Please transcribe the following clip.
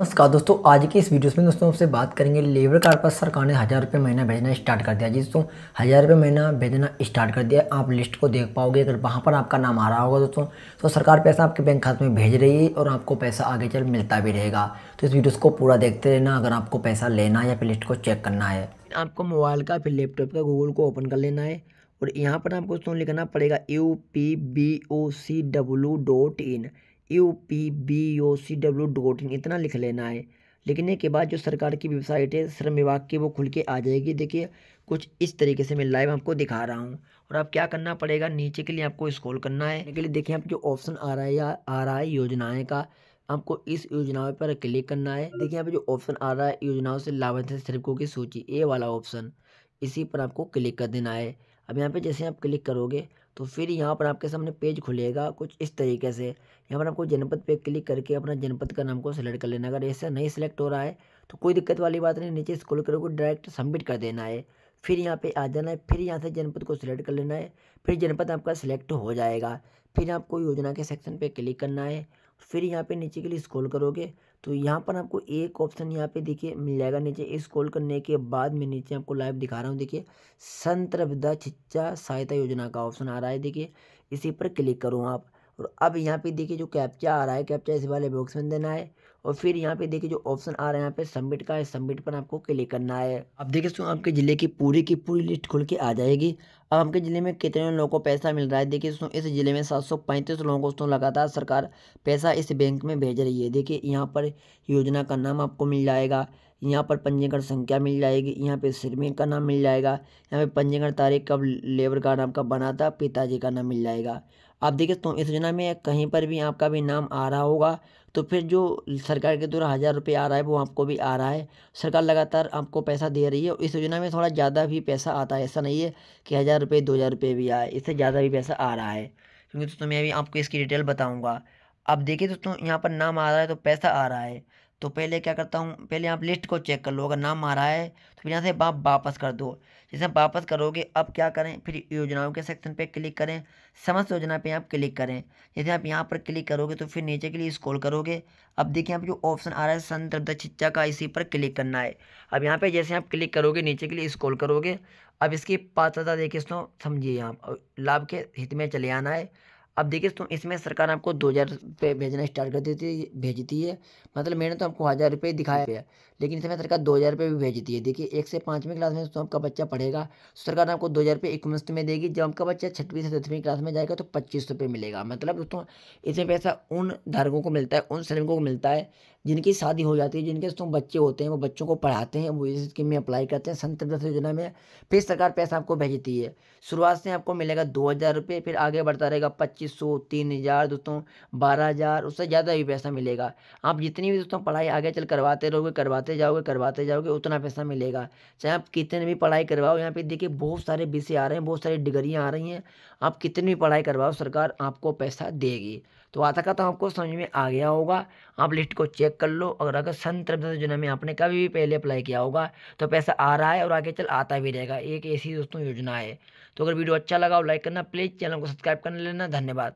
नमस्कार दोस्तों आज की इस वीडियो में दोस्तों आपसे बात करेंगे लेबर कार्ड पर सरकार ने हज़ार रुपये महीना भेजना स्टार्ट कर दिया जी दोस्तों हज़ार रुपये महीना भेजना स्टार्ट कर दिया आप लिस्ट को देख पाओगे अगर वहाँ पर आपका नाम आ रहा होगा दोस्तों तो सरकार पैसा आपके बैंक खाते में भेज रही है और आपको पैसा आगे चल मिलता भी रहेगा तो इस वीडियो को पूरा देखते रहना अगर आपको पैसा लेना है या फिर लिस्ट को चेक करना है आपको मोबाइल का फिर लैपटॉप का गूगल को ओपन कर लेना है और यहाँ पर आपको दोस्तों लिखना पड़ेगा U P B O C W dot in U P B O C W dot in इतना लिख लेना है लिखने के बाद जो सरकार की वेबसाइट है श्रम विभाग की वो खुल के आ जाएगी देखिए कुछ इस तरीके से मैं लाइव आपको दिखा रहा हूँ और आप क्या करना पड़ेगा नीचे के लिए आपको स्क्रॉल करना है के लिए देखिए आप जो ऑप्शन आ रहा है या आ रहा है योजनाएं का आपको इस योजनाओं पर क्लिक करना है देखिए यहाँ जो ऑप्शन आ रहा है योजनाओं से लाभार्थी श्रमिकों की सूची ए वाला ऑप्शन इसी पर आपको क्लिक कर देना है अब यहाँ पर जैसे आप क्लिक करोगे तो फिर यहाँ पर आपके सामने पेज खुलेगा कुछ इस तरीके से यहाँ पर आपको जनपद पे क्लिक करके अपना जनपद का नाम को सिलेक्ट कर लेना अगर ऐसा नहीं सिलेक्ट हो रहा है तो कोई दिक्कत वाली बात नहीं नीचे स्कूल करके डायरेक्ट सबमिट कर देना है फिर यहाँ पे आ जाना है फिर यहाँ से जनपद को सिलेक्ट कर लेना है फिर जनपद आपका सिलेक्ट हो जाएगा फिर आपको योजना के सेक्शन पर क्लिक करना है फिर यहाँ पे नीचे के लिए स्क्रॉल करोगे तो यहाँ पर आपको एक ऑप्शन यहाँ पे देखिए मिल जाएगा नीचे स्क्रॉल करने के बाद में नीचे आपको लाइव दिखा रहा हूँ देखिए संतरविदा छिच्चा सहायता योजना का ऑप्शन आ रहा है देखिए इसी पर क्लिक करूँ आप और अब यहाँ पे देखिए जो कैप्चा आ रहा है कैप्चा इस वाले बॉक्स में देना है और फिर यहाँ पे देखिए जो ऑप्शन आ रहा है यहाँ पे सबमिट का है सबमिट पर आपको क्लिक करना है अब देखिए दोस्तों आपके ज़िले की पूरी की पूरी लिस्ट खुल के आ जाएगी अब आपके ज़िले में कितने लोगों को पैसा मिल रहा है देखिए दोस्तों इस ज़िले में सात सौ पैंतीस लोगों को दोस्तों लगातार सरकार पैसा इस बैंक में भेज रही है देखिए यहाँ पर योजना का नाम आपको मिल जाएगा यहाँ पर पंजीकरण संख्या मिल जाएगी यहाँ पे श्रमिक का नाम मिल जाएगा यहाँ पे पंजीकरण तारीख कब लेबर कार्ड आपका बना था पिताजी का नाम मिल जाएगा आप देखिए तो इस योजना में कहीं पर भी आपका भी नाम आ रहा होगा तो फिर जो सरकार के द्वारा हज़ार रुपये आ रहा है वो आपको भी आ रहा है सरकार लगातार आपको पैसा दे रही है इस योजना में थोड़ा ज़्यादा भी पैसा आता है ऐसा नहीं है कि हज़ार रुपये दो हज़ार रुपये भी आए इससे ज़्यादा भी पैसा आ रहा है क्योंकि दोस्तों मैं अभी आपको इसकी डिटेल बताऊँगा आप देखिए दोस्तों तो यहाँ पर नाम आ रहा है तो पैसा आ रहा है तो पहले क्या करता हूँ पहले आप लिस्ट को चेक कर लो अगर नाम आ रहा है तो फिर यहाँ से आप वापस कर दो जैसे आप वापस करोगे अब क्या करें फिर योजनाओं के सेक्शन पे क्लिक करें समस्त योजना पे आप क्लिक करें जैसे आप यहाँ पर क्लिक करोगे तो फिर नीचे के लिए स्क्रॉल करोगे अब देखिए आप जो ऑप्शन आ रहा है संत शिक्षा का इसी पर क्लिक करना है अब यहाँ पर जैसे आप क्लिक करोगे नीचे के लिए स्कॉल करोगे अब इसकी पात्रता देखिए इसको समझिए आप लाभ के हित में चले आना है अब देखिए तो इसमें सरकार आपको दो हज़ार रुपये भेजना स्टार्ट कर देती है भेजती है मतलब मैंने तो आपको हज़ार रुपये दिखाया है लेकिन इसमें सरकार दो हज़ार रुपये भी भेजती है देखिए एक से पाँचवीं क्लास में तो आपका बच्चा पढ़ेगा तो सरकार आपको दो हज़ार रुपये एक मुफ्त में देगी जब आपका बच्चा छठवीं से दसवीं क्लास में जाएगा तो पच्चीस रुपये मिलेगा मतलब दोस्तों इसमें पैसा उन धारकों को मिलता है उन श्रमिकों को मिलता है जिनकी शादी हो जाती है जिनके तुम बच्चे होते हैं वो बच्चों को पढ़ाते हैं वो इस स्कीम में अप्लाई करते हैं संत दस योजना में फिर सरकार पैसा आपको भेजती है शुरुआत से आपको मिलेगा दो हज़ार रुपये फिर आगे बढ़ता रहेगा पच्चीस सौ तीन हज़ार दोस्तों बारह हज़ार उससे ज़्यादा भी पैसा मिलेगा आप जितनी भी दोस्तों पढ़ाई आगे चल करवाते रहोगे करवाते जाओगे करवाते जाओगे उतना पैसा मिलेगा चाहे आप कितने भी पढ़ाई करवाओ यहाँ पर देखिए बहुत सारे विषय आ रहे हैं बहुत सारी डिग्रियाँ आ रही हैं आप कितनी भी पढ़ाई करवाओ सरकार आपको पैसा देगी तो आता कहता हूँ तो आपको समझ में आ गया होगा आप लिस्ट को चेक कर लो अगर अगर सन तरफ योजना में आपने कभी भी पहले अप्लाई किया होगा तो पैसा आ रहा है और आगे चल आता भी रहेगा एक ऐसी दोस्तों योजना है तो अगर वीडियो अच्छा लगा हो लाइक करना प्लीज़ चैनल को सब्सक्राइब कर लेना धन्यवाद